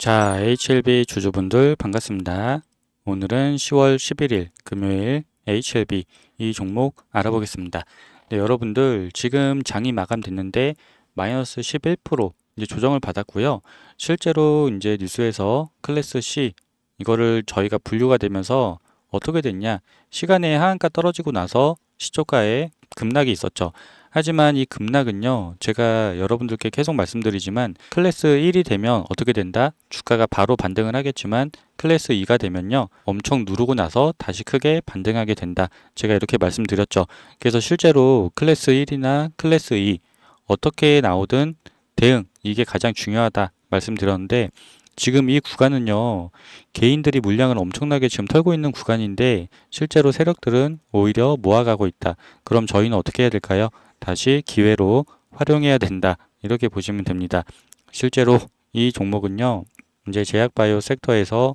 자, HLB 주주분들 반갑습니다. 오늘은 10월 11일 금요일 HLB 이 종목 알아보겠습니다. 네, 여러분들 지금 장이 마감됐는데 마이너스 11% 이제 조정을 받았고요. 실제로 이제 뉴스에서 클래스 C 이거를 저희가 분류가 되면서 어떻게 됐냐? 시간에 하한가 떨어지고 나서 시초가에 급락이 있었죠. 하지만 이 급락은요, 제가 여러분들께 계속 말씀드리지만 클래스 1이 되면 어떻게 된다? 주가가 바로 반등을 하겠지만 클래스 2가 되면요, 엄청 누르고 나서 다시 크게 반등하게 된다. 제가 이렇게 말씀드렸죠. 그래서 실제로 클래스 1이나 클래스 2 어떻게 나오든 대응, 이게 가장 중요하다 말씀드렸는데 지금 이 구간은요 개인들이 물량을 엄청나게 지금 털고 있는 구간인데 실제로 세력들은 오히려 모아가고 있다 그럼 저희는 어떻게 해야 될까요 다시 기회로 활용해야 된다. 이렇게 보시면 됩니다. 실제로 이 종목은요. 이제 제약바이오 섹터에서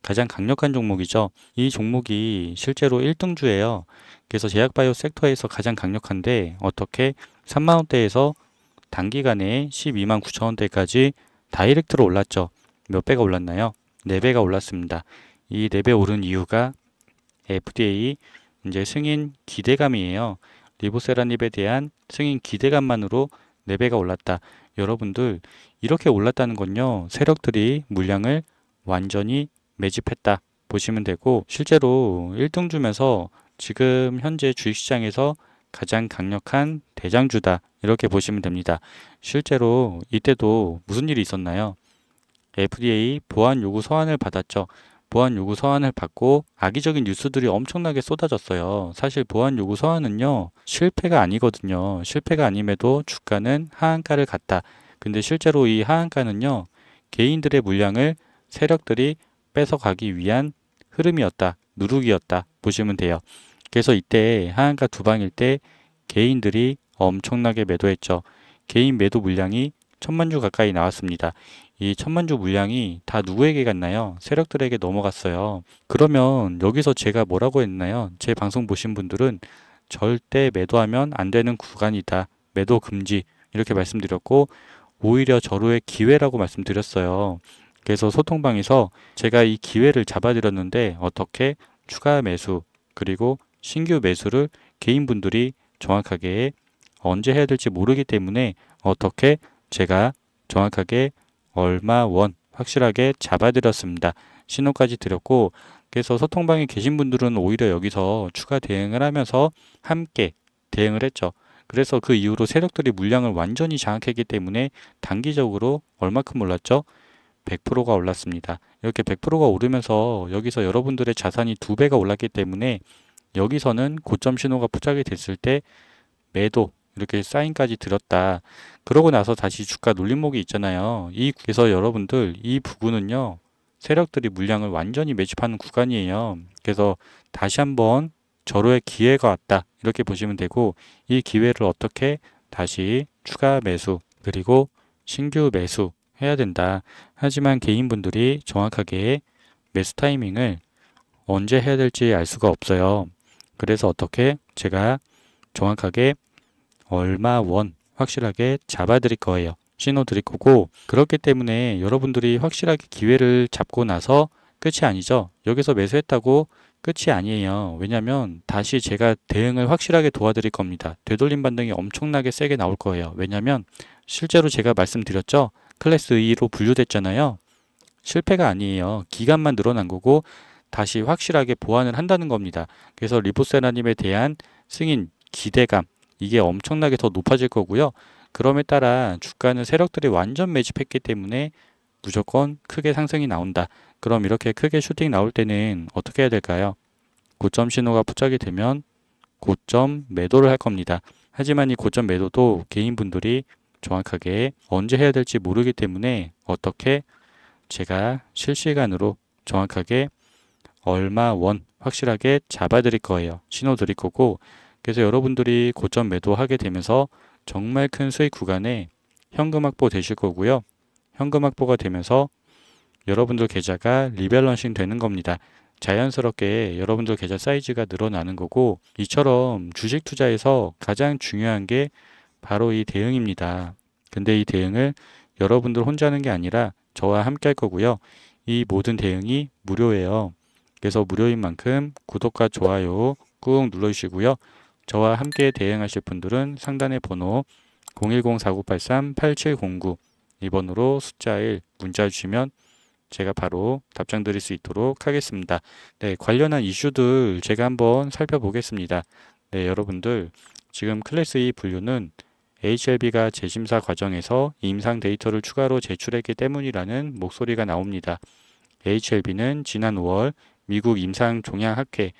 가장 강력한 종목이죠. 이 종목이 실제로 1등주예요. 그래서 제약바이오 섹터에서 가장 강력한데 어떻게 3만원대에서 단기간에 12만 9천원대까지 다이렉트로 올랐죠. 몇 배가 올랐나요? 4배가 올랐습니다. 이 4배 오른 이유가 FDA 이제 승인 기대감이에요. 리보세라닙에 대한 승인 기대감만으로 4배가 올랐다. 여러분들 이렇게 올랐다는 건요. 세력들이 물량을 완전히 매집했다. 보시면 되고 실제로 1등주면서 지금 현재 주식시장에서 가장 강력한 대장주다. 이렇게 보시면 됩니다. 실제로 이때도 무슨 일이 있었나요? FDA 보안 요구 서한을 받았죠. 보안 요구 서한을 받고 악의적인 뉴스들이 엄청나게 쏟아졌어요. 사실 보안 요구 서한은요, 실패가 아니거든요. 실패가 아님에도 주가는 하한가를 갔다. 근데 실제로 이 하한가는요, 개인들의 물량을 세력들이 뺏어가기 위한 흐름이었다. 누룩이었다. 보시면 돼요. 그래서 이때 하한가 두방일 때 개인들이 엄청나게 매도했죠. 개인 매도 물량이 천만 주 가까이 나왔습니다. 이 천만주 물량이 다 누구에게 갔나요? 세력들에게 넘어갔어요. 그러면 여기서 제가 뭐라고 했나요? 제 방송 보신 분들은 절대 매도하면 안 되는 구간이다. 매도 금지. 이렇게 말씀드렸고, 오히려 절호의 기회라고 말씀드렸어요. 그래서 소통방에서 제가 이 기회를 잡아드렸는데 어떻게 추가 매수 그리고 신규 매수를 개인분들이 정확하게 언제 해야 될지 모르기 때문에 어떻게 제가 정확하게 얼마 원 확실하게 잡아드렸습니다. 신호까지 드렸고 그래서 소통방에 계신 분들은 오히려 여기서 추가 대응을 하면서 함께 대응을 했죠. 그래서 그 이후로 세력들이 물량을 완전히 장악했기 때문에 단기적으로 얼마큼 올랐죠? 100%가 올랐습니다. 이렇게 100%가 오르면서 여기서 여러분들의 자산이 두 배가 올랐기 때문에 여기서는 고점 신호가 포착이 됐을 때 매도 이렇게 사인까지 들었다. 그러고 나서 다시 주가 눌림목이 있잖아요. 이그래서 여러분들 이 부분은요. 세력들이 물량을 완전히 매집하는 구간이에요. 그래서 다시 한번 절호의 기회가 왔다. 이렇게 보시면 되고 이 기회를 어떻게 다시 추가 매수 그리고 신규 매수 해야 된다. 하지만 개인분들이 정확하게 매수 타이밍을 언제 해야 될지 알 수가 없어요. 그래서 어떻게 제가 정확하게 얼마 원 확실하게 잡아 드릴 거예요. 신호 드릴 거고 그렇기 때문에 여러분들이 확실하게 기회를 잡고 나서 끝이 아니죠. 여기서 매수했다고 끝이 아니에요. 왜냐면 다시 제가 대응을 확실하게 도와드릴 겁니다. 되돌림 반등이 엄청나게 세게 나올 거예요. 왜냐면 실제로 제가 말씀드렸죠. 클래스 2로 분류됐잖아요. 실패가 아니에요. 기간만 늘어난 거고 다시 확실하게 보완을 한다는 겁니다. 그래서 리보세라님에 대한 승인 기대감 이게 엄청나게 더 높아질 거고요. 그럼에 따라 주가는 세력들이 완전 매집했기 때문에 무조건 크게 상승이 나온다. 그럼 이렇게 크게 슈팅 나올 때는 어떻게 해야 될까요? 고점 신호가 포착이 되면 고점 매도를 할 겁니다. 하지만 이 고점 매도도 개인분들이 정확하게 언제 해야 될지 모르기 때문에 어떻게 제가 실시간으로 정확하게 얼마 원 확실하게 잡아 드릴 거예요. 신호 드릴 거고 그래서 여러분들이 고점 매도하게 되면서 정말 큰 수익 구간에 현금 확보 되실 거고요. 현금 확보가 되면서 여러분들 계좌가 리밸런싱 되는 겁니다. 자연스럽게 여러분들 계좌 사이즈가 늘어나는 거고 이처럼 주식 투자에서 가장 중요한 게 바로 이 대응입니다. 근데 이 대응을 여러분들 혼자 하는 게 아니라 저와 함께 할 거고요. 이 모든 대응이 무료예요. 그래서 무료인 만큼 구독과 좋아요 꾹 눌러주시고요. 저와 함께 대응하실 분들은 상단의 번호 010-4983-8709 2번으로 숫자 1 문자 주시면 제가 바로 답장 드릴 수 있도록 하겠습니다. 네, 관련한 이슈들 제가 한번 살펴보겠습니다. 네, 여러분들 지금 클래스 2 분류는 HLB가 재심사 과정에서 임상 데이터를 추가로 제출했기 때문이라는 목소리가 나옵니다. HLB는 지난 5월 미국 임상종양학회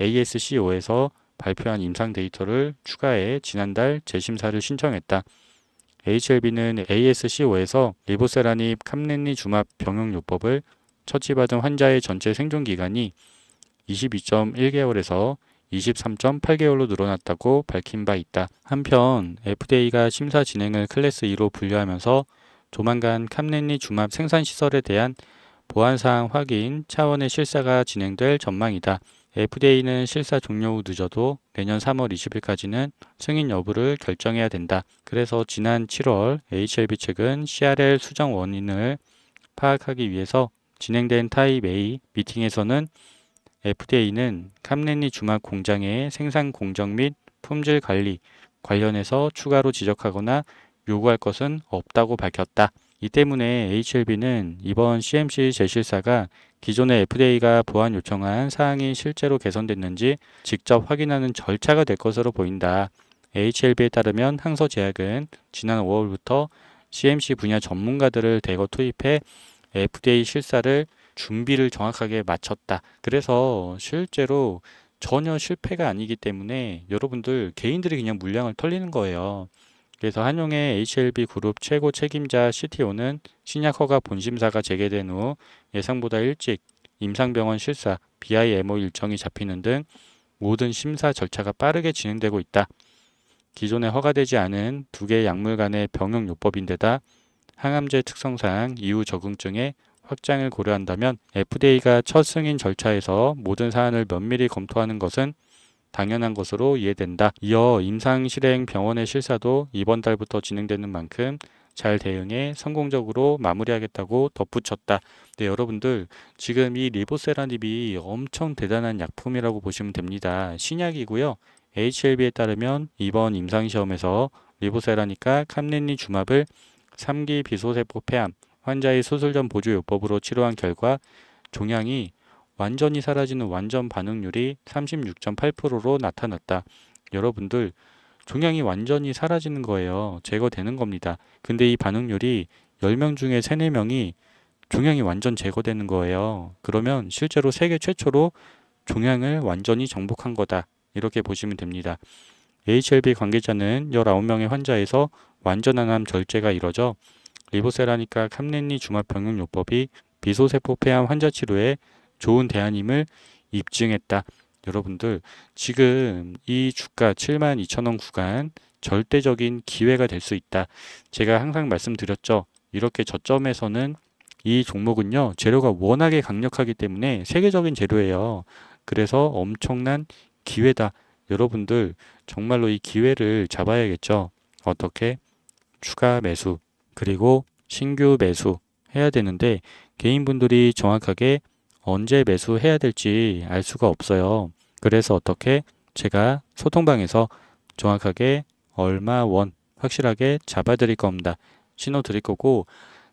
ASCO에서 발표한 임상 데이터를 추가해 지난달 재심사를 신청했다. HLB는 ASCO에서 리보세라닙 캄렌리 주합 병용요법을 처치받은 환자의 전체 생존 기간이 22.1개월에서 23.8개월로 늘어났다고 밝힌 바 있다. 한편 FDA가 심사 진행을 클래스 2로 분류하면서 조만간 캄렌리 주합 생산 시설에 대한 보안사항 확인 차원의 실사가 진행될 전망이다. FDA는 실사 종료 후 늦어도 내년 3월 20일까지는 승인 여부를 결정해야 된다. 그래서 지난 7월 HLB 측은 CRL 수정 원인을 파악하기 위해서 진행된 타입 A 미팅에서는 FDA는 캄렌리 주막 공장의 생산 공정 및 품질 관리 관련해서 추가로 지적하거나 요구할 것은 없다고 밝혔다. 이 때문에 HLB는 이번 CMC 제실사가 기존의 FDA가 보완 요청한 사항이 실제로 개선됐는지 직접 확인하는 절차가 될 것으로 보인다. HLB에 따르면 항서제약은 지난 5월부터 CMC 분야 전문가들을 대거 투입해 FDA 실사를 준비를 정확하게 마쳤다. 그래서 실제로 전혀 실패가 아니기 때문에 여러분들 개인들이 그냥 물량을 털리는 거예요. 그래서 한용의 HLB 그룹 최고 책임자 CTO는 신약 허가 본심사가 재개된 후 예상보다 일찍 임상병원 실사, BIMO 일정이 잡히는 등 모든 심사 절차가 빠르게 진행되고 있다. 기존에 허가되지 않은 두 개의 약물 간의 병용 요법인데다 항암제 특성상 이후 적응증의 확장을 고려한다면 FDA가 첫 승인 절차에서 모든 사안을 면밀히 검토하는 것은 당연한 것으로 이해된다. 이어 임상실행 병원의 실사도 이번 달부터 진행되는 만큼 잘 대응해 성공적으로 마무리하겠다고 덧붙였다. 네, 여러분들 지금 이 리보세라닙이 엄청 대단한 약품이라고 보시면 됩니다. 신약이고요. HLB에 따르면 이번 임상시험에서 리보세라니까 캄렌리 주맙을 3기 비소세포 폐암 환자의 수술 전 보조 요법으로 치료한 결과 종양이 완전히 사라지는 완전 반응률이 36.8%로 나타났다. 여러분들 종양이 완전히 사라지는 거예요. 제거되는 겁니다. 근데 이 반응률이 10명 중에 3, 4명이 종양이 완전 제거되는 거예요. 그러면 실제로 세계 최초로 종양을 완전히 정복한 거다. 이렇게 보시면 됩니다. HLB 관계자는 19명의 환자에서 완전한 암 절제가 이뤄져 리보세라니까 캄렌니 중마병용 요법이 비소세포 폐암 환자 치료에 좋은 대안임을 입증했다. 여러분들 지금 이 주가 7 2 0 0 0원 구간 절대적인 기회가 될 수 있다. 제가 항상 말씀드렸죠. 이렇게 저점에서는 이 종목은요. 재료가 워낙에 강력하기 때문에 세계적인 재료예요. 그래서 엄청난 기회다. 여러분들 정말로 이 기회를 잡아야겠죠. 어떻게? 추가 매수 그리고 신규 매수 해야 되는데 개인분들이 정확하게 언제 매수해야 될지 알 수가 없어요. 그래서 어떻게 제가 소통방에서 정확하게 얼마 원 확실하게 잡아 드릴 겁니다. 신호 드릴 거고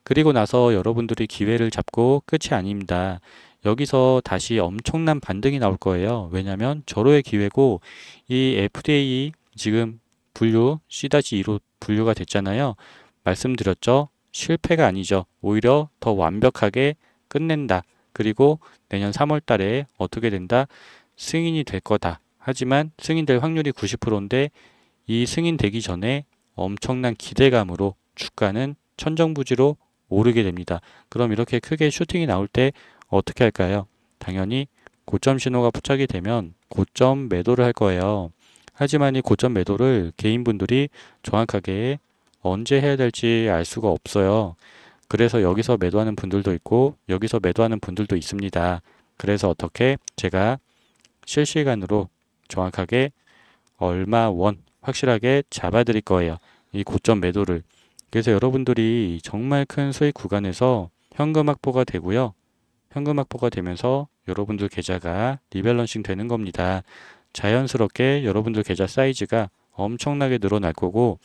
그리고 나서 여러분들이 기회를 잡고 끝이 아닙니다. 여기서 다시 엄청난 반등이 나올 거예요. 왜냐하면 절호의 기회고 이 FDA 지금 분류 C-2로 분류가 됐잖아요. 말씀드렸죠. 실패가 아니죠. 오히려 더 완벽하게 끝낸다. 그리고 내년 3월 달에 어떻게 된다? 승인이 될 거다. 하지만 승인될 확률이 90%인데 이 승인되기 전에 엄청난 기대감으로 주가는 천정부지로 오르게 됩니다. 그럼 이렇게 크게 슈팅이 나올 때 어떻게 할까요? 당연히 고점 신호가 포착이 되면 고점 매도를 할 거예요. 하지만 이 고점 매도를 개인분들이 정확하게 언제 해야 될지 알 수가 없어요. 그래서 여기서 매도하는 분들도 있고 여기서 매도하는 분들도 있습니다. 그래서 어떻게 제가 실시간으로 정확하게 얼마 원 확실하게 잡아 드릴 거예요. 이 고점 매도를. 그래서 여러분들이 정말 큰 수익 구간에서 현금 확보가 되고요. 현금 확보가 되면서 여러분들 계좌가 리밸런싱 되는 겁니다. 자연스럽게 여러분들 계좌 사이즈가 엄청나게 늘어날 거고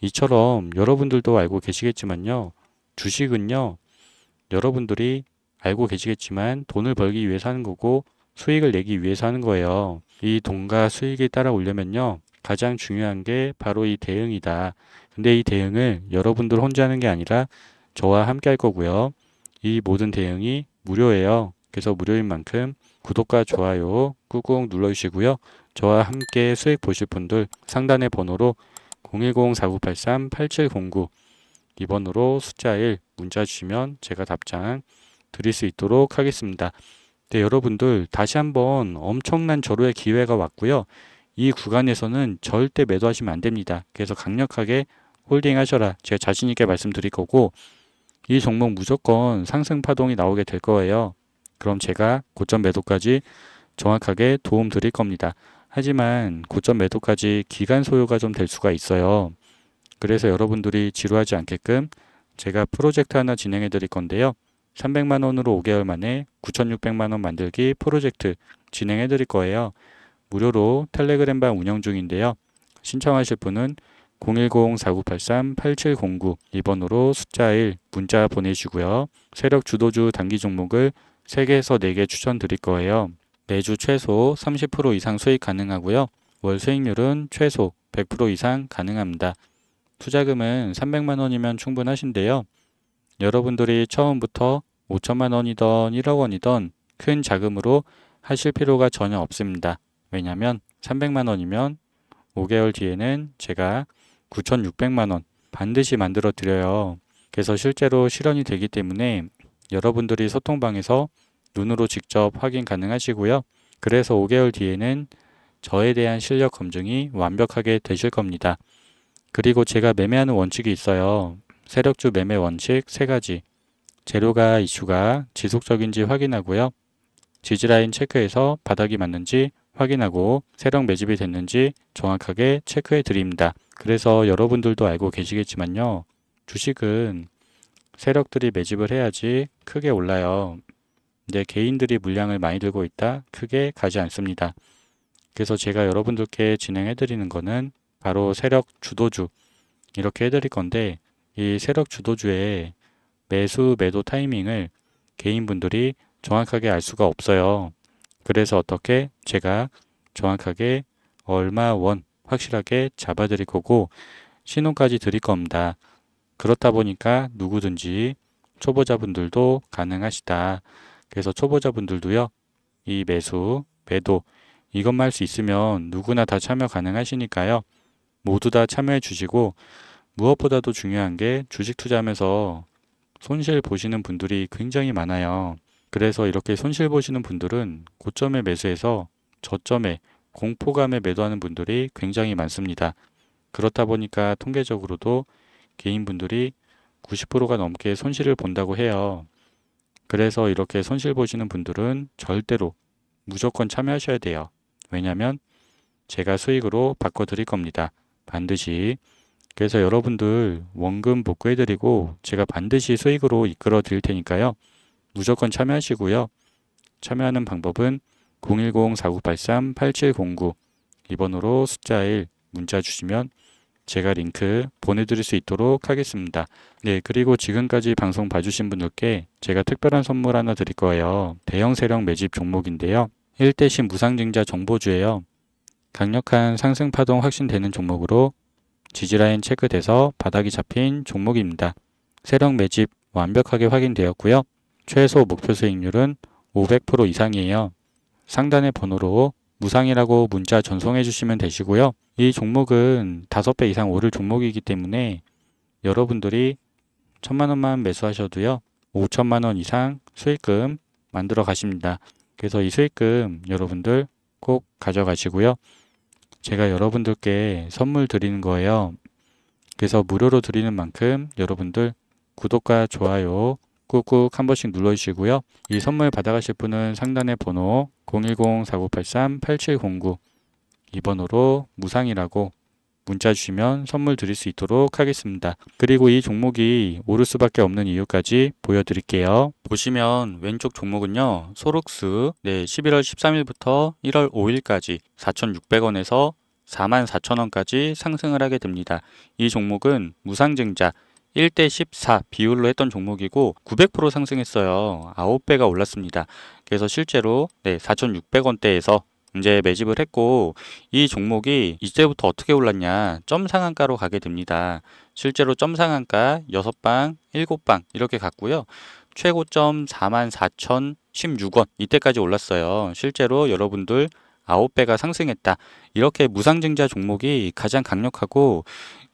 이처럼 여러분들도 알고 계시겠지만요. 주식은요, 여러분들이 알고 계시겠지만 돈을 벌기 위해서 하는 거고 수익을 내기 위해서 하는 거예요. 이 돈과 수익이 따라오려면요, 가장 중요한 게 바로 이 대응이다. 근데 이 대응을 여러분들 혼자 하는 게 아니라 저와 함께 할 거고요. 이 모든 대응이 무료예요. 그래서 무료인 만큼 구독과 좋아요 꾹꾹 눌러주시고요. 저와 함께 수익 보실 분들 상단의 번호로 010-4983-8709 2번으로 숫자 1 문자 주시면 제가 답장 드릴 수 있도록 하겠습니다. 네, 여러분들 다시 한번 엄청난 절호의 기회가 왔고요. 이 구간에서는 절대 매도하시면 안 됩니다. 그래서 강력하게 홀딩 하셔라. 제가 자신 있게 말씀드릴 거고 이 종목 무조건 상승 파동이 나오게 될 거예요. 그럼 제가 고점 매도까지 정확하게 도움 드릴 겁니다. 하지만 고점 매도까지 기간 소요가 좀 될 수가 있어요. 그래서 여러분들이 지루하지 않게끔 제가 프로젝트 하나 진행해 드릴 건데요. 300만 원으로 5개월 만에 9,600만 원 만들기 프로젝트 진행해 드릴 거예요. 무료로 텔레그램 방 운영 중인데요. 신청하실 분은 010-4983-8709 2번으로 숫자 1 문자 보내시고요 세력 주도주 단기 종목을 3개에서 4개 추천드릴 거예요. 매주 최소 30% 이상 수익 가능하고요. 월 수익률은 최소 100% 이상 가능합니다. 투자금은 300만 원이면 충분하신데요. 여러분들이 처음부터 5천만 원이던 1억 원이던 큰 자금으로 하실 필요가 전혀 없습니다. 왜냐하면 300만 원이면 5개월 뒤에는 제가 9,600만 원 반드시 만들어 드려요. 그래서 실제로 실현이 되기 때문에 여러분들이 소통방에서 눈으로 직접 확인 가능하시고요. 그래서 5개월 뒤에는 저에 대한 실력 검증이 완벽하게 되실 겁니다. 그리고 제가 매매하는 원칙이 있어요. 세력주 매매 원칙 세가지 재료가 이슈가 지속적인지 확인하고요. 지지라인 체크해서 바닥이 맞는지 확인하고 세력 매집이 됐는지 정확하게 체크해 드립니다. 그래서 여러분들도 알고 계시겠지만요. 주식은 세력들이 매집을 해야지 크게 올라요. 근데 개인들이 물량을 많이 들고 있다 크게 가지 않습니다. 그래서 제가 여러분들께 진행해 드리는 거는 바로 세력 주도주 이렇게 해드릴 건데 이 세력 주도주의 매수 매도 타이밍을 개인분들이 정확하게 알 수가 없어요. 그래서 어떻게 제가 정확하게 얼마 원 확실하게 잡아드릴 거고 신호까지 드릴 겁니다. 그렇다 보니까 누구든지 초보자분들도 가능하시다. 그래서 초보자분들도요. 이 매수, 매도 이것만 할 수 있으면 누구나 다 참여 가능하시니까요. 모두 다 참여해 주시고 무엇보다도 중요한 게 주식 투자하면서 손실 보시는 분들이 굉장히 많아요. 그래서 이렇게 손실 보시는 분들은 고점에 매수해서 저점에 공포감에 매도하는 분들이 굉장히 많습니다. 그렇다 보니까 통계적으로도 개인분들이 90%가 넘게 손실을 본다고 해요. 그래서 이렇게 손실 보시는 분들은 절대로 무조건 참여하셔야 돼요. 왜냐면 하 제가 수익으로 바꿔드릴 겁니다. 반드시. 그래서 여러분들 원금 복구해드리고 제가 반드시 수익으로 이끌어 드릴 테니까요. 무조건 참여하시고요. 참여하는 방법은 010-4983-8709 이번으로 숫자 1 문자 주시면 제가 링크 보내드릴 수 있도록 하겠습니다. 네, 그리고 지금까지 방송 봐주신 분들께 제가 특별한 선물 하나 드릴 거예요. 대형 세력 매집 종목인데요. 1대신 무상증자 정보주예요. 강력한 상승 파동 확신되는 종목으로 지지라인 체크돼서 바닥이 잡힌 종목입니다. 세력 매집 완벽하게 확인되었고요. 최소 목표 수익률은 500% 이상이에요. 상단의 번호로 무상이라고 문자 전송해 주시면 되시고요. 이 종목은 5배 이상 오를 종목이기 때문에 여러분들이 천만원만 매수하셔도요. 5천만원 이상 수익금 만들어 가십니다. 그래서 이 수익금 여러분들 꼭 가져가시고요. 제가 여러분들께 선물 드리는 거예요. 그래서 무료로 드리는 만큼 여러분들 구독과 좋아요 꾹꾹 한 번씩 눌러주시고요. 이 선물 받아가실 분은 상단의 번호 010-4983-8709 이번호로 무상이라고 문자 주시면 선물 드릴 수 있도록 하겠습니다. 그리고 이 종목이 오를 수밖에 없는 이유까지 보여드릴게요. 보시면 왼쪽 종목은요. 소록스 네, 11월 13일부터 1월 5일까지 4,600원에서 44,000원까지 상승을 하게 됩니다. 이 종목은 무상증자 1대 14 비율로 했던 종목이고 900% 상승했어요. 9배가 올랐습니다. 그래서 실제로 네, 4,600원대에서 이제 매집을 했고 이 종목이 이때부터 어떻게 올랐냐 점 상한가로 가게 됩니다. 실제로 점 상한가 6방, 7방 이렇게 갔고요. 최고점 44,016원 이때까지 올랐어요. 실제로 여러분들 9배가 상승했다. 이렇게 무상증자 종목이 가장 강력하고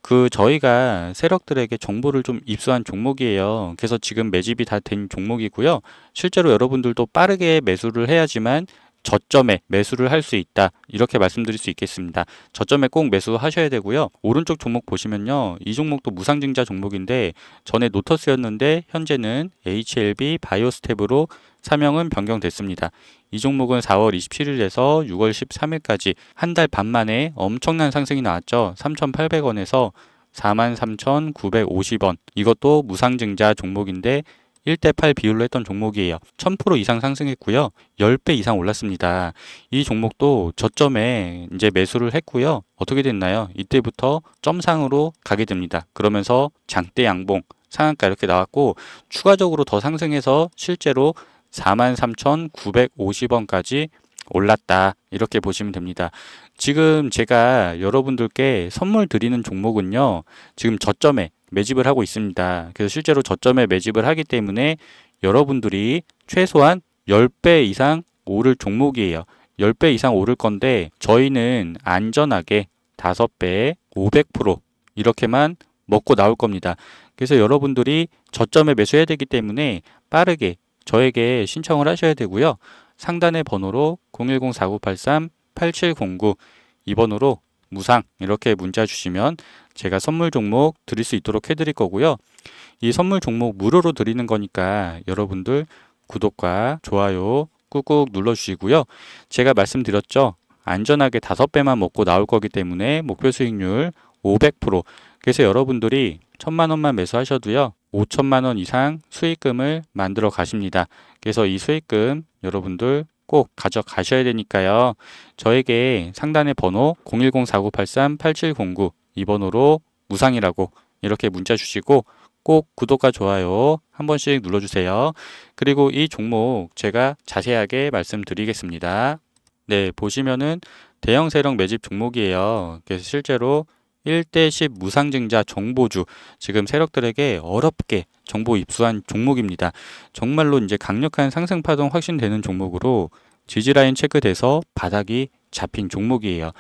그 저희가 세력들에게 정보를 좀 입수한 종목이에요. 그래서 지금 매집이 다 된 종목이고요. 실제로 여러분들도 빠르게 매수를 해야지만 저점에 매수를 할 수 있다 이렇게 말씀드릴 수 있겠습니다. 저점에 꼭 매수하셔야 되고요. 오른쪽 종목 보시면요. 이 종목도 무상증자 종목인데 전에 노터스였는데 현재는 HLB 바이오스텝으로 사명은 변경됐습니다. 이 종목은 4월 27일에서 6월 13일까지 한 달 반 만에 엄청난 상승이 나왔죠. 3,800원에서 43,950원. 이것도 무상증자 종목인데 1대8 비율로 했던 종목이에요. 1000% 이상 상승했고요. 10배 이상 올랐습니다. 이 종목도 저점에 이제 매수를 했고요. 어떻게 됐나요? 이때부터 점상으로 가게 됩니다. 그러면서 장대 양봉 상한가 이렇게 나왔고 추가적으로 더 상승해서 실제로 43,950원까지 올랐다 이렇게 보시면 됩니다. 지금 제가 여러분들께 선물 드리는 종목은요. 지금 저점에 매집을 하고 있습니다. 그래서 실제로 저점에 매집을 하기 때문에 여러분들이 최소한 10배 이상 오를 종목이에요. 10배 이상 오를 건데 저희는 안전하게 5배, 500% 이렇게만 먹고 나올 겁니다. 그래서 여러분들이 저점에 매수해야 되기 때문에 빠르게 저에게 신청을 하셔야 되고요. 상단의 번호로 010-4983-8709이번호로 무상 이렇게 문자 주시면 제가 선물 종목 드릴 수 있도록 해드릴 거고요. 이 선물 종목 무료로 드리는 거니까 여러분들 구독과 좋아요 꾹꾹 눌러주시고요. 제가 말씀드렸죠. 안전하게 다섯 배만 먹고 나올 거기 때문에 목표 수익률 500% 그래서 여러분들이 천만 원만 매수하셔도요. 5천만 원 이상 수익금을 만들어 가십니다. 그래서 이 수익금 여러분들 꼭 가져가셔야 되니까요. 저에게 상단의 번호 010-4983-8709 이 번호로 무상이라고 이렇게 문자 주시고 꼭 구독과 좋아요 한 번씩 눌러주세요. 그리고 이 종목 제가 자세하게 말씀드리겠습니다. 네, 보시면은 대형 세력 매집 종목이에요. 그래서 실제로 1대10 무상증자 정보주 지금 세력들에게 어렵게 정보 입수한 종목입니다. 정말로 이제 강력한 상승 파동 확신되는 종목으로 지지라인 체크돼서 바닥이 잡힌 종목이에요.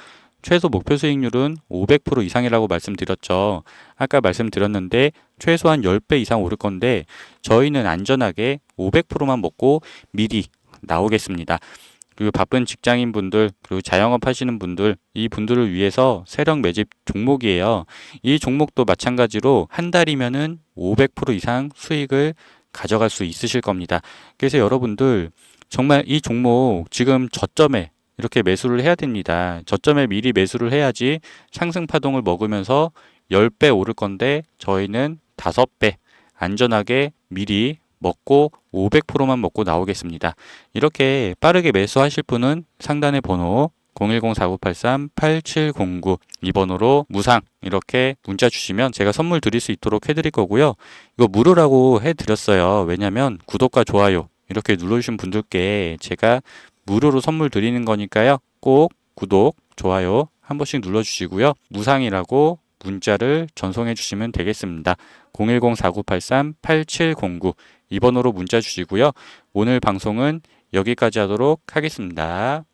최소 목표 수익률은 500% 이상이라고 말씀드렸죠. 아까 말씀드렸는데 최소한 10배 이상 오를 건데 저희는 안전하게 500%만 먹고 미리 나오겠습니다. 그리고 바쁜 직장인 분들, 그리고 자영업 하시는 분들, 이 분들을 위해서 세력 매집 종목이에요. 이 종목도 마찬가지로 한 달이면은 500% 이상 수익을 가져갈 수 있으실 겁니다. 그래서 여러분들 정말 이 종목 지금 저점에 이렇게 매수를 해야 됩니다. 저점에 미리 매수를 해야지 상승 파동을 먹으면서 10배 오를 건데 저희는 5배 안전하게 미리 먹고 500%만 먹고 나오겠습니다. 이렇게 빠르게 매수하실 분은 상단의 번호 010-4983-8709 이번호로 무상 이렇게 문자 주시면 제가 선물 드릴 수 있도록 해드릴 거고요. 이거 무료라고 해드렸어요. 왜냐면 구독과 좋아요 이렇게 눌러주신 분들께 제가 무료로 선물 드리는 거니까요. 꼭 구독, 좋아요 한 번씩 눌러주시고요. 무상이라고 문자를 전송해 주시면 되겠습니다. 010-4983-8709 이번호로 문자 주시고요. 오늘 방송은 여기까지 하도록 하겠습니다.